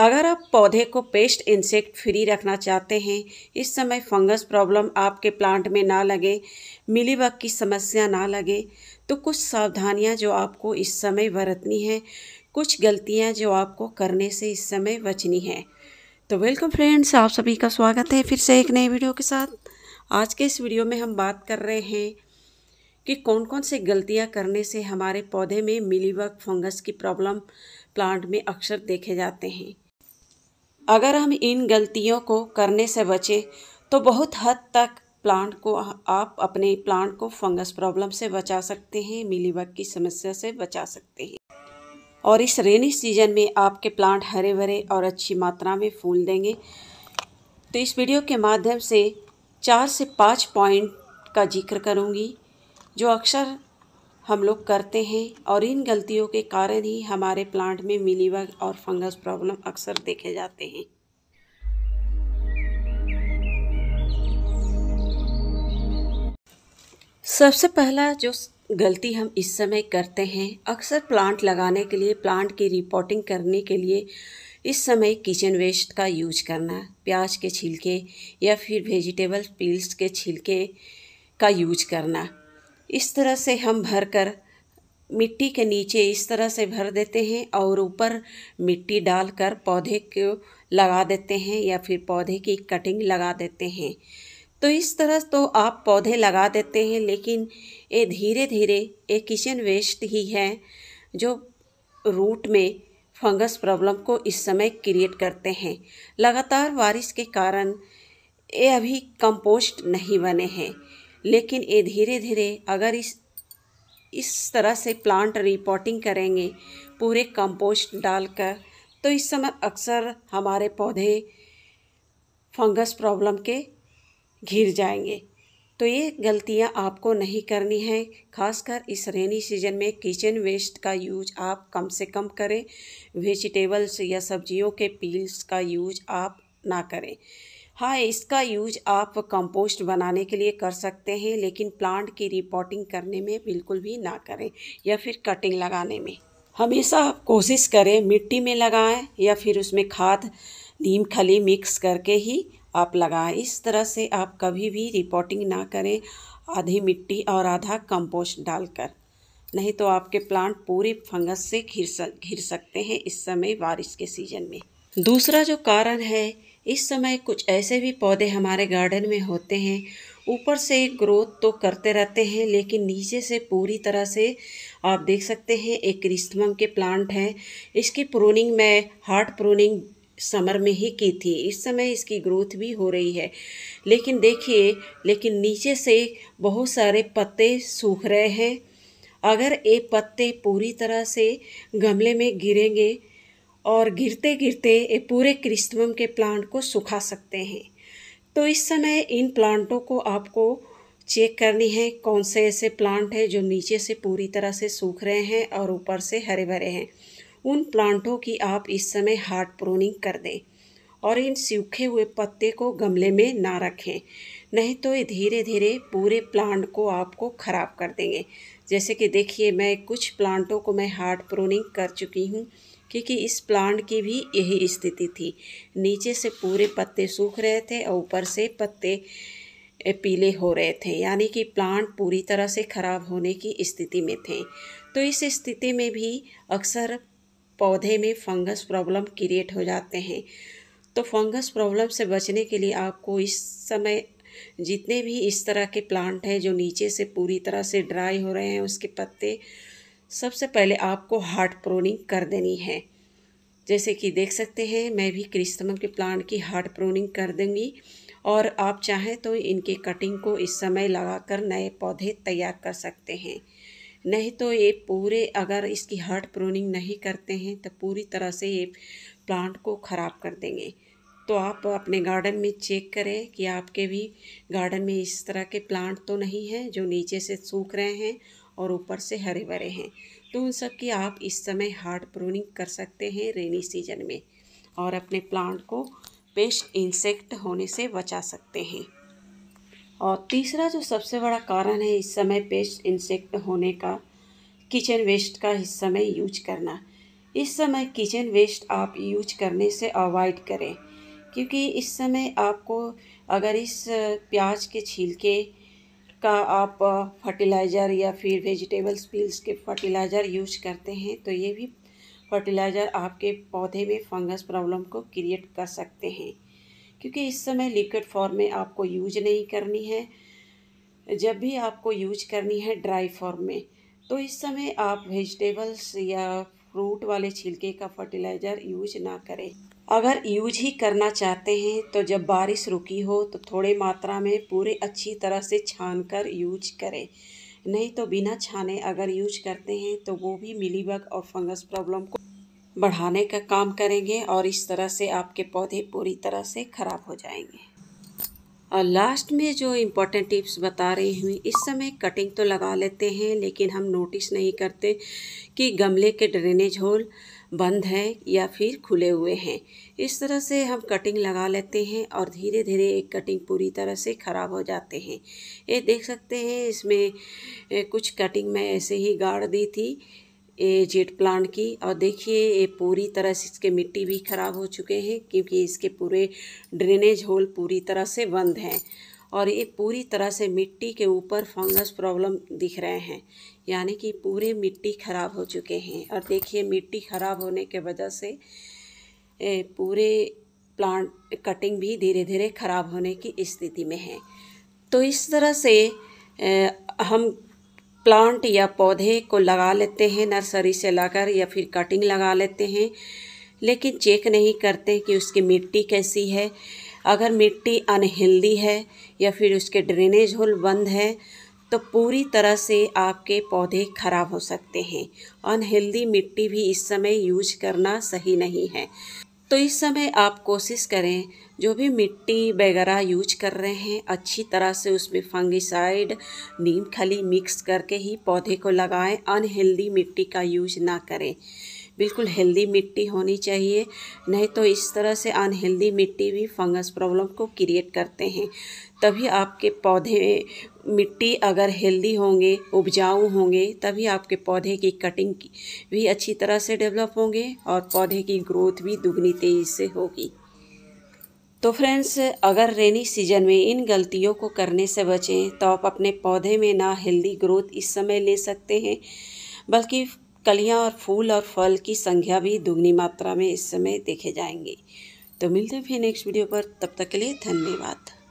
अगर आप पौधे को पेस्ट इंसेक्ट फ्री रखना चाहते हैं इस समय फंगस प्रॉब्लम आपके प्लांट में ना लगे मिलीबग की समस्या ना लगे तो कुछ सावधानियां जो आपको इस समय बरतनी है कुछ गलतियां जो आपको करने से इस समय बचनी है तो वेलकम फ्रेंड्स आप सभी का स्वागत है फिर से एक नए वीडियो के साथ आज के इस वीडियो में हम बात कर रहे हैं कि कौन कौन से गलतियाँ करने से हमारे पौधे में मिलीबग फंगस की प्रॉब्लम प्लांट में अक्सर देखे जाते हैं अगर हम इन गलतियों को करने से बचें तो बहुत हद तक प्लांट को आप अपने प्लांट को फंगस प्रॉब्लम से बचा सकते हैं मिलीबग की समस्या से बचा सकते हैं और इस रेनी सीजन में आपके प्लांट हरे भरे और अच्छी मात्रा में फूल देंगे तो इस वीडियो के माध्यम से चार से पाँच पॉइंट का जिक्र करूँगी जो अक्सर हम लोग करते हैं और इन गलतियों के कारण ही हमारे प्लांट में मिलीबग और फंगस प्रॉब्लम अक्सर देखे जाते हैं सबसे पहला जो गलती हम इस समय करते हैं अक्सर प्लांट लगाने के लिए प्लांट की रिपोर्टिंग करने के लिए इस समय किचन वेस्ट का यूज करना प्याज के छिलके या फिर वेजिटेबल पील्स के छिलके का यूज करना इस तरह से हम भर कर मिट्टी के नीचे इस तरह से भर देते हैं और ऊपर मिट्टी डालकर पौधे को लगा देते हैं या फिर पौधे की कटिंग लगा देते हैं तो इस तरह तो आप पौधे लगा देते हैं लेकिन ये धीरे धीरे ये किचन वेस्ट ही है जो रूट में फंगस प्रॉब्लम को इस समय क्रिएट करते हैं लगातार बारिश के कारण ये अभी कंपोस्ट नहीं बने हैं लेकिन ये धीरे धीरे अगर इस इस तरह से प्लांट रिपोर्टिंग करेंगे पूरे कंपोस्ट डालकर तो इस समय अक्सर हमारे पौधे फंगस प्रॉब्लम के घिर जाएंगे तो ये गलतियां आपको नहीं करनी है खासकर इस रेनी सीजन में किचन वेस्ट का यूज आप कम से कम करें वेजिटेबल्स या सब्जियों के पील्स का यूज आप ना करें हाँ इसका यूज आप कंपोस्ट बनाने के लिए कर सकते हैं लेकिन प्लांट की रिपोर्टिंग करने में बिल्कुल भी ना करें या फिर कटिंग लगाने में हमेशा आप कोशिश करें मिट्टी में लगाएं या फिर उसमें खाद नीम खली मिक्स करके ही आप लगाएं इस तरह से आप कभी भी रिपोर्टिंग ना करें आधी मिट्टी और आधा कंपोस्ट डालकर नहीं तो आपके प्लांट पूरे फंगस से घिर सक घिर सकते हैं इस समय बारिश के सीज़न में दूसरा जो कारण है इस समय कुछ ऐसे भी पौधे हमारे गार्डन में होते हैं ऊपर से ग्रोथ तो करते रहते हैं लेकिन नीचे से पूरी तरह से आप देख सकते हैं एक क्रिस्मम के प्लांट हैं इसकी प्रूनिंग मैं हार्ट प्रूनिंग समर में ही की थी इस समय इसकी ग्रोथ भी हो रही है लेकिन देखिए लेकिन नीचे से बहुत सारे पत्ते सूख रहे हैं अगर ये पत्ते पूरी तरह से गमले में गिरेंगे और गिरते गिरते ये पूरे क्रिस्टमम के प्लांट को सुखा सकते हैं तो इस समय इन प्लांटों को आपको चेक करनी है कौन से ऐसे प्लांट हैं जो नीचे से पूरी तरह से सूख रहे हैं और ऊपर से हरे भरे हैं उन प्लांटों की आप इस समय हार्ड प्रोनिंग कर दें और इन सूखे हुए पत्ते को गमले में ना रखें नहीं तो ये धीरे धीरे पूरे प्लांट को आपको ख़राब कर देंगे जैसे कि देखिए मैं कुछ प्लांटों को मैं हार्ड प्रोनिंग कर चुकी हूँ क्योंकि इस प्लांट की भी यही स्थिति थी नीचे से पूरे पत्ते सूख रहे थे और ऊपर से पत्ते पीले हो रहे थे यानी कि प्लांट पूरी तरह से खराब होने की स्थिति में थे तो इस स्थिति में भी अक्सर पौधे में फंगस प्रॉब्लम क्रिएट हो जाते हैं तो फंगस प्रॉब्लम से बचने के लिए आपको इस समय जितने भी इस तरह के प्लांट हैं जो नीचे से पूरी तरह से ड्राई हो रहे हैं उसके पत्ते सबसे पहले आपको हार्ट प्रोनिंग कर देनी है जैसे कि देख सकते हैं मैं भी क्रिस्तमन के प्लांट की हार्ट प्रोनिंग कर दूंगी और आप चाहें तो इनकी कटिंग को इस समय लगाकर नए पौधे तैयार कर सकते हैं नहीं तो ये पूरे अगर इसकी हार्ट प्रोनिंग नहीं करते हैं तो पूरी तरह से ये प्लांट को ख़राब कर देंगे तो आप अपने गार्डन में चेक करें कि आपके भी गार्डन में इस तरह के प्लांट तो नहीं हैं जो नीचे से सूख रहे हैं और ऊपर से हरे भरे हैं तो उन सब की आप इस समय हार्ड प्रूनिंग कर सकते हैं रेनी सीजन में और अपने प्लांट को पेस्ट इंसेक्ट होने से बचा सकते हैं और तीसरा जो सबसे बड़ा कारण है इस समय पेस्ट इंसेक्ट होने का किचन वेस्ट का इस समय यूज करना इस समय किचन वेस्ट आप यूज करने से अवॉइड करें क्योंकि इस समय आपको अगर इस प्याज के छिलके का आप फर्टिलाइज़र या फिर वेजिटेबल्स पील्स के फर्टिलाइज़र यूज करते हैं तो ये भी फर्टिलाइज़र आपके पौधे में फंगस प्रॉब्लम को क्रिएट कर सकते हैं क्योंकि इस समय लिक्विड फॉर्म में आपको यूज नहीं करनी है जब भी आपको यूज करनी है ड्राई फॉर्म में तो इस समय आप वेजिटेबल्स या फ्रूट वाले छिलके का फर्टिलाइज़र यूज ना करें अगर यूज ही करना चाहते हैं तो जब बारिश रुकी हो तो थोड़े मात्रा में पूरे अच्छी तरह से छान कर यूज करें नहीं तो बिना छाने अगर यूज करते हैं तो वो भी मिलीबग और फंगस प्रॉब्लम को बढ़ाने का काम करेंगे और इस तरह से आपके पौधे पूरी तरह से ख़राब हो जाएंगे और लास्ट में जो इम्पोर्टेंट टिप्स बता रही हूँ इस समय कटिंग तो लगा लेते हैं लेकिन हम नोटिस नहीं करते कि गमले के ड्रेनेज होल बंद हैं या फिर खुले हुए हैं इस तरह से हम कटिंग लगा लेते हैं और धीरे धीरे एक कटिंग पूरी तरह से ख़राब हो जाते हैं ये देख सकते हैं इसमें कुछ कटिंग मैं ऐसे ही गाड़ दी थी ये जेट प्लांट की और देखिए ये पूरी तरह से इसके मिट्टी भी खराब हो चुके हैं क्योंकि इसके पूरे ड्रेनेज होल पूरी तरह से बंद हैं और ये पूरी तरह से मिट्टी के ऊपर फंगस प्रॉब्लम दिख रहे हैं यानी कि पूरे मिट्टी खराब हो चुके हैं और देखिए मिट्टी खराब होने के वजह से पूरे प्लांट कटिंग भी धीरे धीरे खराब होने की स्थिति में है तो इस तरह से हम प्लांट या पौधे को लगा लेते हैं नर्सरी से लाकर या फिर कटिंग लगा लेते हैं लेकिन चेक नहीं करते कि उसकी मिट्टी कैसी है अगर मिट्टी अनहेल्दी है या फिर उसके ड्रेनेज होल बंद है तो पूरी तरह से आपके पौधे खराब हो सकते हैं अनहेल्दी मिट्टी भी इस समय यूज करना सही नहीं है तो इस समय आप कोशिश करें जो भी मिट्टी वगैरह यूज कर रहे हैं अच्छी तरह से उसमें फंगिसाइड नीम खली मिक्स करके ही पौधे को लगाएं अनहेल्दी मिट्टी का यूज ना करें बिल्कुल हेल्दी मिट्टी होनी चाहिए नहीं तो इस तरह से अनहेल्दी मिट्टी भी फंगस प्रॉब्लम को क्रिएट करते हैं तभी आपके पौधे मिट्टी अगर हेल्दी होंगे उपजाऊ होंगे तभी आपके पौधे की कटिंग की भी अच्छी तरह से डेवलप होंगे और पौधे की ग्रोथ भी दुगनी तेज़ी से होगी तो फ्रेंड्स अगर रेनी सीजन में इन गलतियों को करने से बचें तो आप अपने पौधे में ना हेल्दी ग्रोथ इस समय ले सकते हैं बल्कि कलियां और फूल और फल की संख्या भी दुगनी मात्रा में इस समय देखे जाएंगे तो मिलते हैं फिर नेक्स्ट वीडियो पर तब तक के लिए धन्यवाद